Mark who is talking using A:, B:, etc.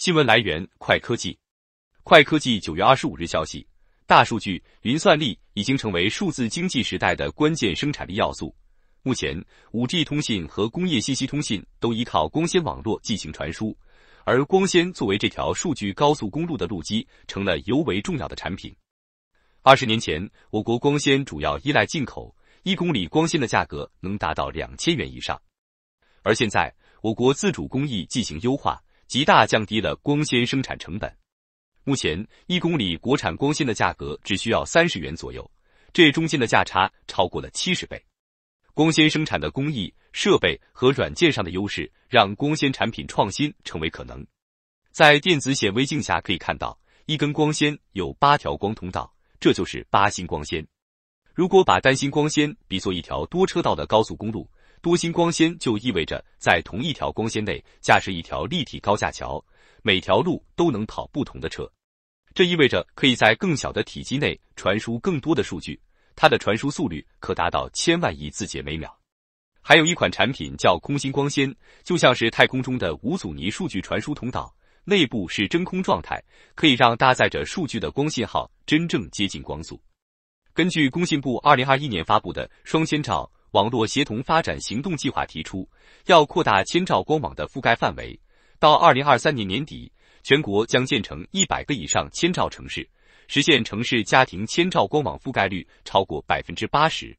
A: 新闻来源：快科技。快科技九月二十五日消息，大数据、云算力已经成为数字经济时代的关键生产力要素。目前，五 G 通信和工业信息通信都依靠光纤网络进行传输，而光纤作为这条数据高速公路的路基，成了尤为重要的产品。二十年前，我国光纤主要依赖进口，一公里光纤的价格能达到两千元以上，而现在，我国自主工艺进行优化。极大降低了光纤生产成本。目前，一公里国产光纤的价格只需要三十元左右，这中间的价差超过了七十倍。光纤生产的工艺、设备和软件上的优势，让光纤产品创新成为可能。在电子显微镜下可以看到，一根光纤有八条光通道，这就是八芯光纤。如果把单星光纤比作一条多车道的高速公路，多芯光纤就意味着在同一条光纤内架设一条立体高架桥，每条路都能跑不同的车。这意味着可以在更小的体积内传输更多的数据，它的传输速率可达到千万亿字节每秒。还有一款产品叫空心光纤，就像是太空中的无阻尼数据传输通道，内部是真空状态，可以让搭载着数据的光信号真正接近光速。根据工信部二零二一年发布的《双千兆网络协同发展行动计划》提出，要扩大千兆光网的覆盖范围，到二零二三年年底，全国将建成一百个以上千兆城市，实现城市家庭千兆光网覆盖率超过百分之八十。